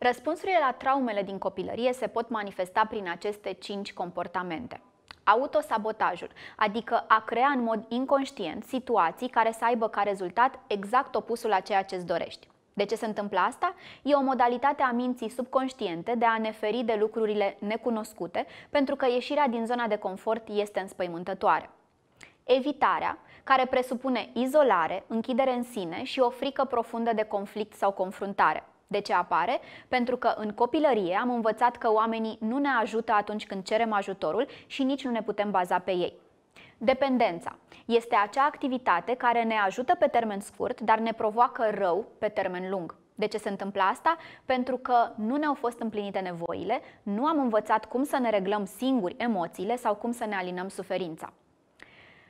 Răspunsurile la traumele din copilărie se pot manifesta prin aceste cinci comportamente. Autosabotajul, adică a crea în mod inconștient situații care să aibă ca rezultat exact opusul a ceea ce îți dorești. De ce se întâmplă asta? E o modalitate a minții subconștiente de a ne feri de lucrurile necunoscute, pentru că ieșirea din zona de confort este înspăimântătoare. Evitarea, care presupune izolare, închidere în sine și o frică profundă de conflict sau confruntare. De ce apare? Pentru că în copilărie am învățat că oamenii nu ne ajută atunci când cerem ajutorul și nici nu ne putem baza pe ei. Dependența este acea activitate care ne ajută pe termen scurt, dar ne provoacă rău pe termen lung. De ce se întâmplă asta? Pentru că nu ne-au fost împlinite nevoile, nu am învățat cum să ne reglăm singuri emoțiile sau cum să ne alinăm suferința.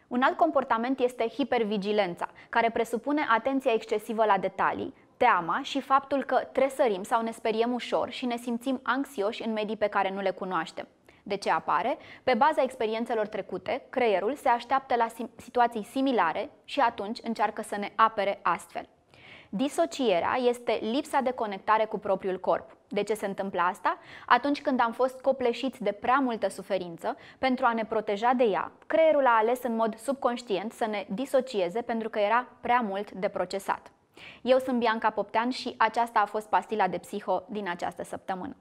Un alt comportament este hipervigilența, care presupune atenția excesivă la detalii, teama și faptul că tresărim sau ne speriem ușor și ne simțim anxioși în medii pe care nu le cunoaștem. De ce apare? Pe baza experiențelor trecute, creierul se așteaptă la situații similare și atunci încearcă să ne apere astfel. Disocierea este lipsa de conectare cu propriul corp. De ce se întâmplă asta? Atunci când am fost copleșiți de prea multă suferință, pentru a ne proteja de ea, creierul a ales în mod subconștient să ne disocieze pentru că era prea mult de procesat. Eu sunt Bianca Poptean și aceasta a fost pastila de psiho din această săptămână.